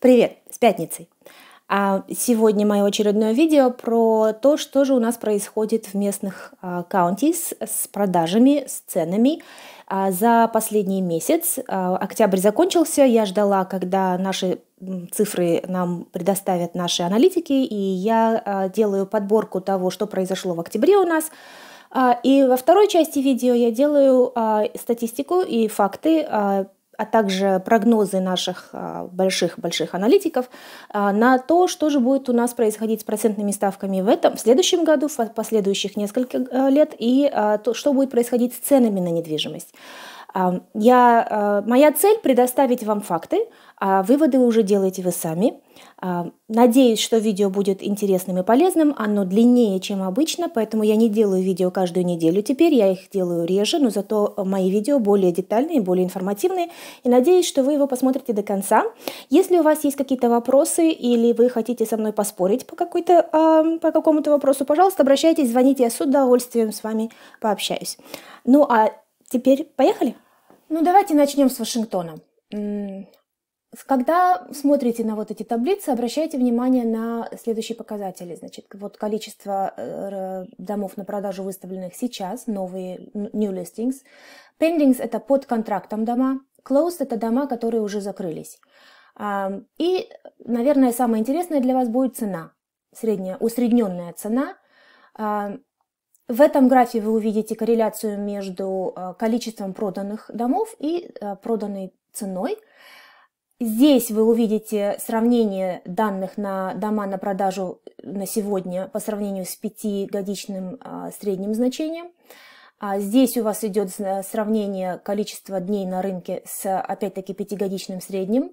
Привет, с пятницей. А сегодня мое очередное видео про то, что же у нас происходит в местных а, каунтис с продажами, с ценами а, за последний месяц. А, октябрь закончился, я ждала, когда наши цифры нам предоставят наши аналитики, и я делаю подборку того, что произошло в октябре у нас. И во второй части видео я делаю статистику и факты а также прогнозы наших больших-больших а, аналитиков а, на то, что же будет у нас происходить с процентными ставками в этом, в следующем году, в последующих несколько э, лет, и а, то, что будет происходить с ценами на недвижимость. Я, э, моя цель – предоставить вам факты, а выводы уже делаете вы сами. Надеюсь, что видео будет интересным и полезным. Оно длиннее, чем обычно, поэтому я не делаю видео каждую неделю теперь. Я их делаю реже, но зато э, мои видео более детальные, более информативные. И надеюсь, что вы его посмотрите до конца. Если у вас есть какие-то вопросы или вы хотите со мной поспорить по, какой-то, по какому-то вопросу, пожалуйста, обращайтесь, звоните. Я с удовольствием с вами пообщаюсь. Ну а теперь поехали! Ну, давайте начнем с Вашингтона. Когда смотрите на вот эти таблицы, обращайте внимание на следующие показатели. Значит, вот количество э, домов на продажу выставленных сейчас, новые new listings. Pendings – это под контрактом дома. Closed – это дома, которые уже закрылись. А, и, наверное, самое интересное для вас будет цена. Средняя, усредненная цена а, – в этом графе вы увидите корреляцию между э, количеством проданных домов и э, проданной ценой. Здесь вы увидите сравнение данных на дома на продажу э, на сегодня по сравнению с пятигодичным средним значением. А здесь у вас идет сравнение количества дней на рынке с, опять-таки, пятигодичным средним.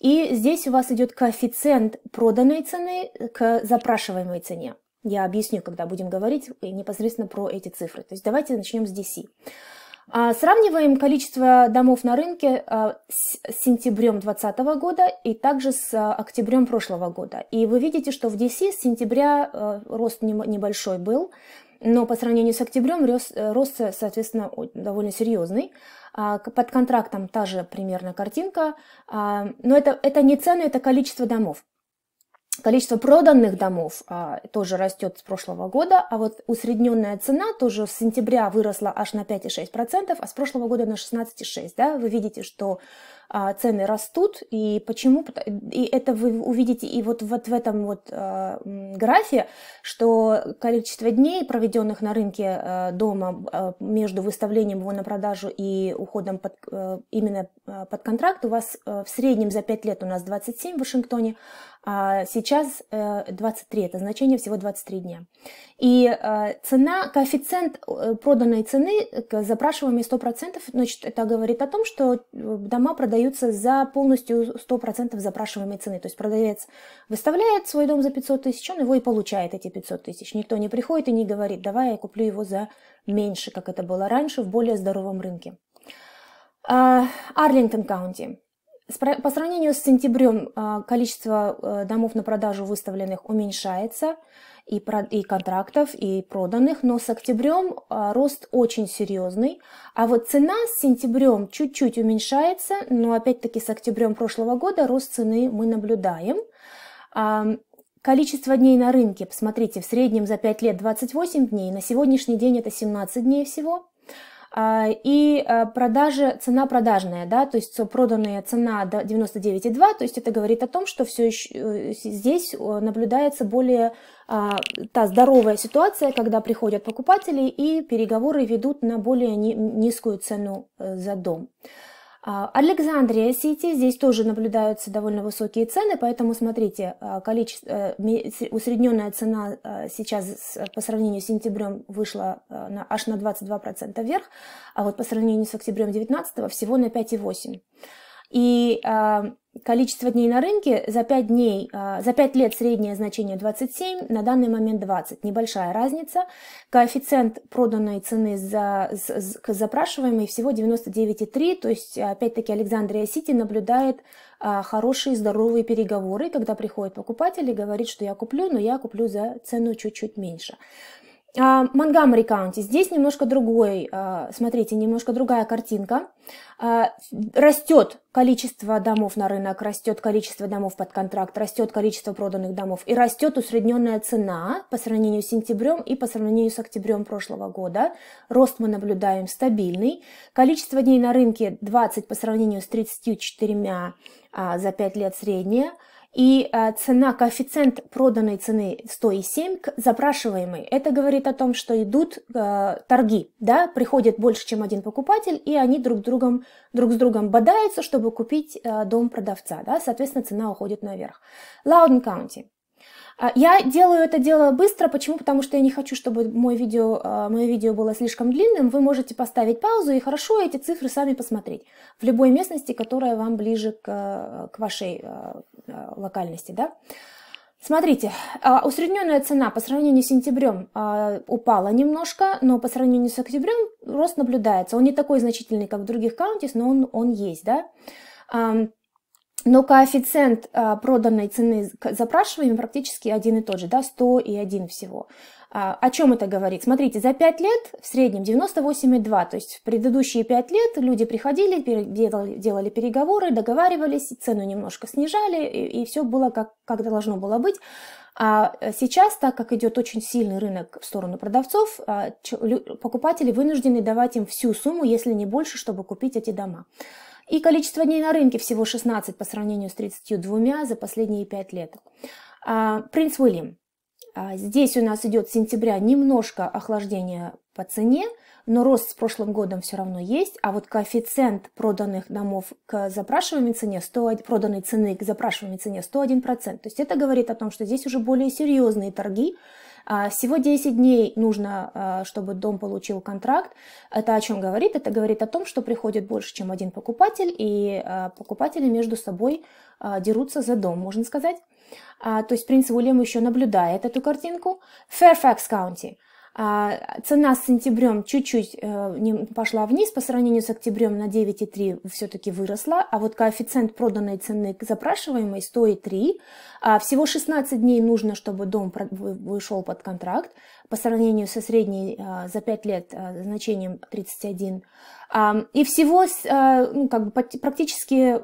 И здесь у вас идет коэффициент проданной цены к запрашиваемой цене. Я объясню, когда будем говорить э, непосредственно про эти цифры. То есть давайте начнем с DC. А, сравниваем количество домов на рынке а, с сентябрем 2020 года и также с а, октябрем прошлого года. И вы видите, что в DC с сентября э, рост небольшой был, но по сравнению с октябрем э, рост, соответственно, довольно серьезный. Под контрактом та же примерно картинка, но это, это не цены, это количество домов. Количество проданных домов а, тоже растет с прошлого года, а вот усредненная цена тоже с сентября выросла аж на 5,6%, а с прошлого года на 16,6%. Да? Вы видите, что а, цены растут, и почему? И это вы увидите и вот, вот в этом вот а, графе, что количество дней, проведенных на рынке а, дома а, между выставлением его на продажу и уходом под, а, именно а, под контракт, у вас а, в среднем за 5 лет у нас 27 в Вашингтоне, а сейчас 23, э, это значение всего 23 дня. И э, цена, коэффициент э, проданной цены к запрашиваемый 100%, значит, это говорит о том, что дома продаются за полностью 100% запрашиваемой цены. То есть продавец выставляет свой дом за 500 тысяч, он его и получает эти 500 тысяч. Никто не приходит и не говорит, давай я куплю его за меньше, как это было раньше, в более здоровом рынке. А, Арлингтон Каунти по сравнению с сентябрем а, количество э, домов на продажу выставленных уменьшается, и, и контрактов, и проданных, но с октябрем а, рост очень серьезный. А вот цена с сентябрем чуть-чуть уменьшается, но опять-таки с октябрем прошлого года рост цены мы наблюдаем. А, количество дней на рынке, посмотрите, в среднем за 5 лет 28 дней, на сегодняшний день это 17 дней всего. А, и а, продажи, цена продажная, да, то есть проданная цена 99,2, то есть это говорит о том, что все еще э, здесь наблюдается более а, та здоровая ситуация, когда приходят покупатели и переговоры ведут на более низкую цену э, за дом. А, Александрия Сити, здесь тоже наблюдаются довольно высокие цены, поэтому смотрите, а, количество, э, усредненная цена а, сейчас по сравнению с сентябрем вышла на, аж на 22% вверх, а вот по сравнению с октябрем 2019 всего на 5,8%. И а, количество дней на рынке за 5 дней, а, за 5 лет среднее значение 27, на данный момент 20. Небольшая разница. Коэффициент проданной цены за, за, к запрашиваемой всего 99,3. То есть, опять-таки, Александрия Сити наблюдает а, хорошие, здоровые переговоры, когда приходит покупатель и говорит, что я куплю, но я куплю за цену чуть-чуть меньше. А, Монгамери Каунти. Здесь немножко другой, а, смотрите, немножко другая картинка. А, растет количество домов на рынок, растет количество домов под контракт, растет количество проданных домов и растет усредненная цена по сравнению с сентябрем и по сравнению с октябрем прошлого года. Рост мы наблюдаем стабильный. Количество дней на рынке 20 по сравнению с 34 за 5 лет среднее – и э, цена, коэффициент проданной цены 107 к запрашиваемой. Это говорит о том, что идут э, торги, да, приходит больше, чем один покупатель, и они друг, другом, друг с другом бодаются, чтобы купить э, дом продавца, да, соответственно, цена уходит наверх. Лауден Каунти. А, я делаю это дело быстро, почему? Потому что я не хочу, чтобы мое видео, а, мое видео было слишком длинным. Вы можете поставить паузу и хорошо эти цифры сами посмотреть в любой местности, которая вам ближе к, к вашей а, локальности. Да? Смотрите, усредненная цена по сравнению с сентябрем упала немножко, но по сравнению с октябрем рост наблюдается. Он не такой значительный, как в других каунтис, но он, он есть. Да? но коэффициент а, проданной цены запрашиваемой практически один и тот же, да, 100 и 1 всего. А, о чем это говорит? Смотрите, за 5 лет в среднем 98,2, то есть в предыдущие 5 лет люди приходили, делали, переговоры, договаривались, цену немножко снижали, и, и все было как, как должно было быть. А э, сейчас, так как идет очень сильный рынок в сторону продавцов, а, покупатели вынуждены давать им всю сумму, если не больше, чтобы купить эти дома. И количество дней на рынке всего 16 по сравнению с 32 за последние 5 лет. А, принц Уильям. А, здесь у нас идет с сентября немножко охлаждение по цене, но рост с прошлым годом все равно есть, а вот коэффициент проданных домов к запрашиваемой цене, 100, проданной цены к запрашиваемой цене 101%. То есть это говорит о том, что здесь уже более серьезные торги а, всего 10 дней нужно, а, чтобы дом получил контракт. Это о чем говорит? Это говорит о том, что приходит больше, чем один покупатель, и а, покупатели между собой дерутся за дом, можно сказать. То есть принц Уильям еще наблюдает эту картинку. Fairfax County – а, цена с сентябрем чуть-чуть э, пошла вниз по сравнению с октябрем на 9,3 все-таки выросла, а вот коэффициент проданной цены к запрашиваемой 103. А всего 16 дней нужно, чтобы дом вышел под контракт по сравнению со средней а, за 5 лет а, значением 31. А, и всего ну, как бы, практически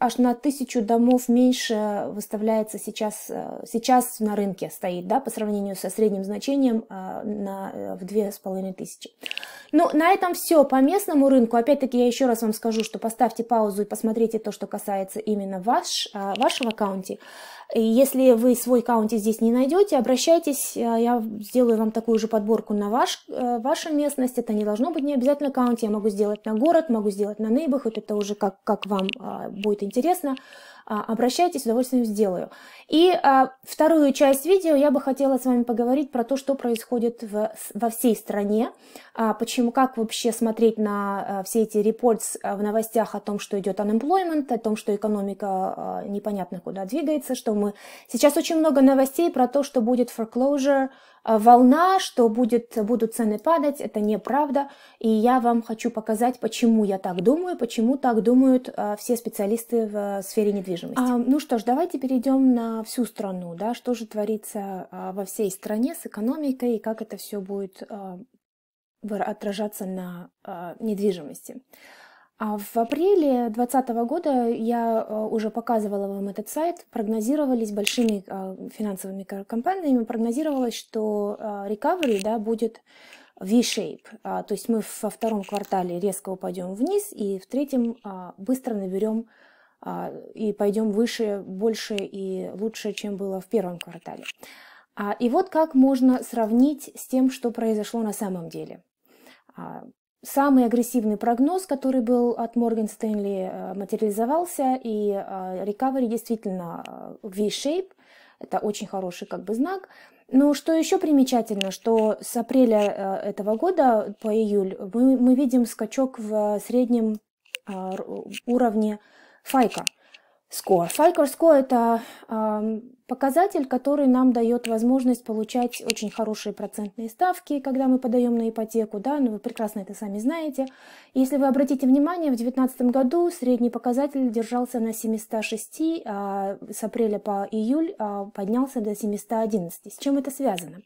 аж на тысячу домов меньше выставляется сейчас, сейчас на рынке стоит, да, по сравнению со средним значением на, э, в 2500. Ну, на этом все. По местному рынку, опять-таки, я еще раз вам скажу, что поставьте паузу и посмотрите то, что касается именно ваш, вашего каунти. Если вы свой каунти здесь не найдете, обращайтесь, э, я сделаю вам такую же подборку на ваш, э, вашу местность. Это не должно быть не обязательно каунти, я могу сделать на город, могу сделать на нейбах, это уже как, как вам а, будет интересно. А, обращайтесь, с удовольствием сделаю. И а, вторую часть видео я бы хотела с вами поговорить про то, что происходит в, во всей стране, а, почему, как вообще смотреть на все эти репортс в новостях о том, что идет unemployment, о том, что экономика непонятно куда двигается, что мы... Сейчас очень много новостей про то, что будет foreclosure, Э, волна, что будет, будут цены падать, это неправда. И я вам хочу показать, почему я так думаю, почему так думают э, все специалисты в э, сфере недвижимости. А, ну что ж, давайте перейдем на всю страну, да, что же творится во всей стране с экономикой и как это все будет отражаться на недвижимости. А в апреле 2020 года я э, уже показывала вам этот сайт, прогнозировались большими а, финансовыми компаниями, прогнозировалось, что а, recovery да, будет V-shape, а, то есть мы во втором квартале резко упадем вниз и в третьем быстро наберем и пойдем выше, больше и лучше, чем было в первом квартале. И вот как можно сравнить с тем, что произошло на самом деле. Самый агрессивный прогноз, который был от Морган Стэнли, э, материализовался, и э, recovery действительно э, V-shape, это очень хороший как бы знак. Но что еще примечательно, что с апреля этого года по июль мы, мы видим скачок в среднем уровне файка. SCORE. FICOR SCORE – это показатель, который нам дает возможность получать очень хорошие процентные ставки, когда мы подаем на ипотеку, да, ну вы прекрасно это сами знаете. Если вы обратите внимание, в 2019 году средний показатель держался на 706, а с апреля по июль а, поднялся до 711. С чем это связано?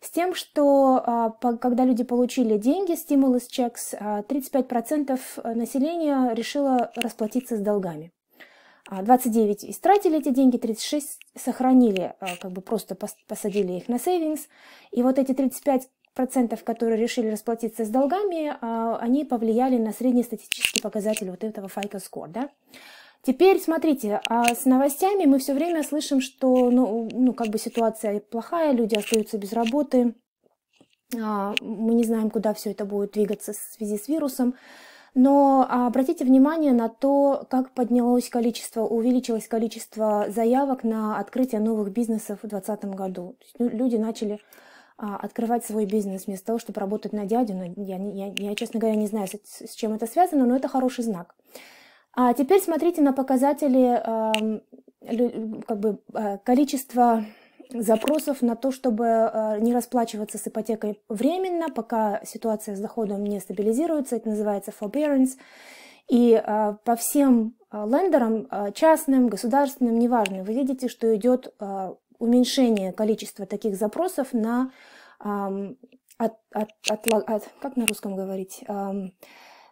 с тем, что а, когда люди получили деньги, стимулы с чекс, 35% а, населения решило расплатиться с долгами. 29 а, истратили эти деньги, 36 сохранили, а, как бы просто посадили их на сейвингс. И вот эти 35 процентов, которые решили расплатиться с долгами, а, они повлияли на среднестатистический показатель вот этого FICO score, да. Теперь, смотрите, с новостями мы все время слышим, что, ну, ну, как бы ситуация плохая, люди остаются без работы, мы не знаем, куда все это будет двигаться в связи с вирусом. Но а, обратите внимание на то, как поднялось количество, увеличилось количество заявок на открытие новых бизнесов в 2020 году. люди начали а, открывать свой бизнес вместо того, чтобы работать на дядю. Но ну, я, я, я, честно говоря, не знаю, с, чем это связано, но это хороший знак. А теперь смотрите на показатели как бы, а, количества запросов на то, чтобы э, не расплачиваться с ипотекой временно, пока ситуация с доходом не стабилизируется. Это называется forbearance. И э, по всем э, лендерам, частным, государственным, неважно, вы видите, что идет уменьшение количества таких запросов на от, от, от, от, как на русском говорить,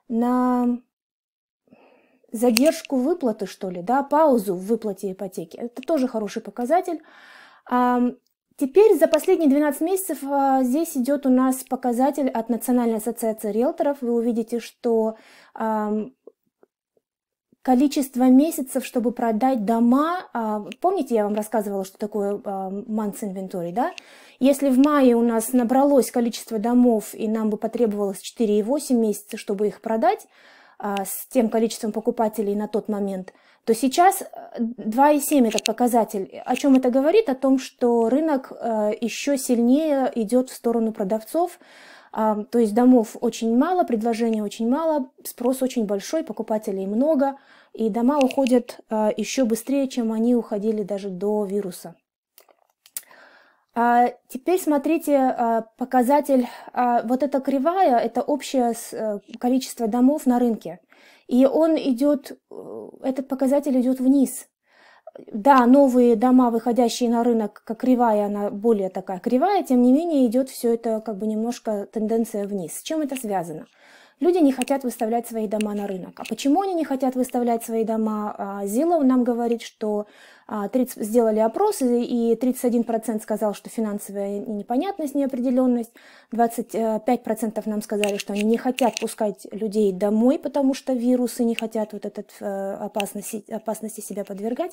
на задержку выплаты, что ли, да, паузу в выплате ипотеки. Это тоже хороший показатель. Теперь за последние 12 месяцев а, здесь идет у нас показатель от Национальной ассоциации риэлторов. Вы увидите, что количество месяцев, чтобы продать дома. А, помните, я вам рассказывала, что такое months inventory, да? Если в мае у нас набралось количество домов, и нам бы потребовалось 4,8 месяца, чтобы их продать а, с тем количеством покупателей на тот момент – то сейчас 2,7 э, этот показатель. О чем это говорит? О том, что рынок э, еще сильнее идет в сторону продавцов, а, то есть домов очень мало, предложения очень мало, спрос очень большой, покупателей много, и дома уходят э, еще быстрее, чем они уходили даже до вируса. А, теперь смотрите показатель, а, вот эта кривая, это общее количество домов на рынке. И он идет, э, этот показатель идет вниз. Да, новые дома, выходящие на рынок, как кривая, она более такая кривая, тем не менее идет все это как бы немножко тенденция вниз. С чем это связано? Люди не хотят выставлять свои дома на рынок. А почему они не хотят выставлять свои дома? А, Зилов нам говорит, что 30, а, сделали опросы и 31% сказал, что финансовая непонятность, неопределенность. 25% э, нам сказали, что они не хотят пускать людей домой, потому что вирусы не хотят вот этот э, опасности, опасности себя подвергать.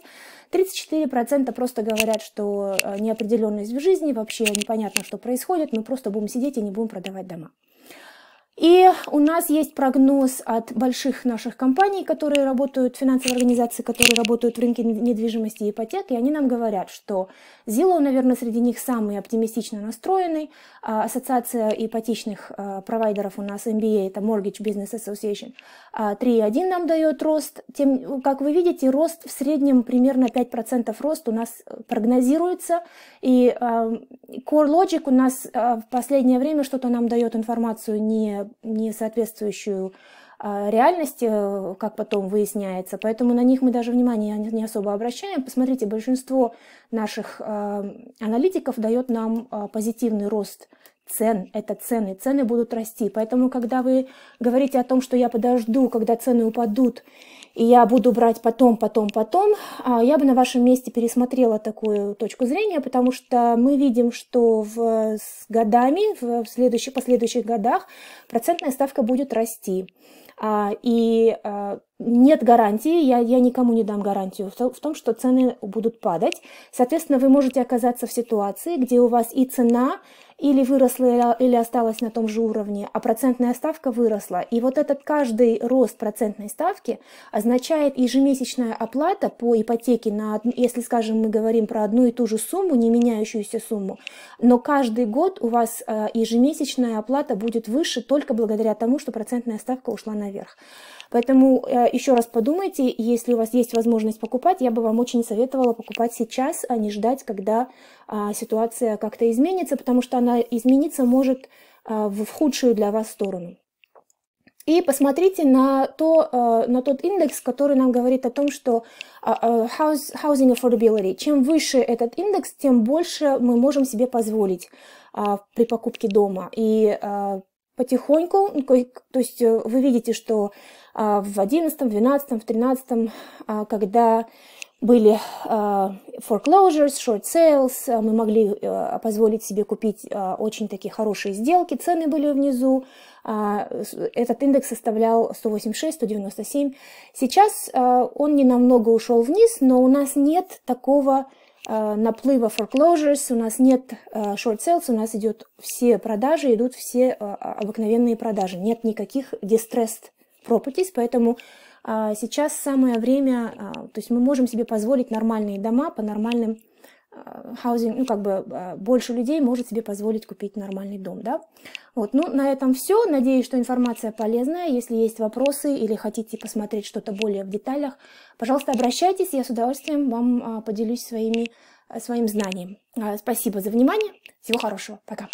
34% просто говорят, что э, неопределенность в жизни, вообще непонятно, что происходит, мы просто будем сидеть и не будем продавать дома. И у нас есть прогноз от больших наших компаний, которые работают, финансовые организации, которые работают в рынке недвижимости и ипотек, и они нам говорят, что Zillow, наверное, среди них самый оптимистично настроенный. А, Ассоциация ипотечных а, провайдеров у нас MBA, это Mortgage Business Association, 3,1 а, нам дает рост. Тем, как вы видите, рост в среднем примерно 5% рост у нас э, прогнозируется, и CoreLogic у нас в последнее время что-то нам дает информацию не не, соответствующую а, реальности, э, как потом выясняется. Поэтому на них мы даже внимания не особо обращаем. Посмотрите, большинство наших а, аналитиков дает нам а, позитивный рост цен. Это цены. Цены будут расти. Поэтому, когда вы говорите о том, что я подожду, когда цены упадут, и я буду брать потом, потом, потом, а, я бы на вашем месте пересмотрела такую точку зрения, потому что мы видим, что в, с годами, в следующих, последующих годах процентная ставка будет расти. А, и а, нет гарантии, я, я никому не дам гарантию в том, что цены будут падать. Соответственно, вы можете оказаться в ситуации, где у вас и цена или выросла, а, или осталась на том же уровне, а процентная ставка выросла. И вот этот каждый рост процентной ставки означает ежемесячная оплата по ипотеке, на, если, скажем, мы говорим про одну и ту же сумму, не меняющуюся сумму, но каждый год у вас э, ежемесячная оплата будет выше только благодаря тому, что процентная ставка ушла наверх. Поэтому э, еще раз подумайте, если у вас есть возможность покупать, я бы вам очень советовала покупать сейчас, а не ждать, когда а, ситуация как-то изменится, потому что она измениться может а, в худшую для вас сторону. И посмотрите на, то, э, на тот индекс, который нам говорит о том, что а, э, housing affordability, чем выше этот индекс, тем больше мы можем себе позволить при покупке дома. И потихоньку, ну, то есть вы видите, что а, в 11, 12, в 13, а, когда были а, foreclosures, short sales, мы могли позволить себе купить очень такие хорошие сделки, цены были внизу, этот индекс составлял 186, 197. Сейчас он не намного ушел вниз, но у нас нет такого наплыва foreclosures, у нас нет short sales, у нас идет все продажи, идут все обыкновенные продажи, нет никаких distressed пропутись, поэтому а, сейчас самое время, а, то есть мы можем себе позволить нормальные дома по нормальным а, housing, ну как бы больше людей может себе позволить купить нормальный дом, да. Вот, ну на этом все. Надеюсь, что информация полезная. Если есть вопросы или хотите посмотреть что-то более в деталях, пожалуйста, обращайтесь, я с удовольствием вам поделюсь своими, своим знанием. Спасибо за внимание, всего хорошего, пока.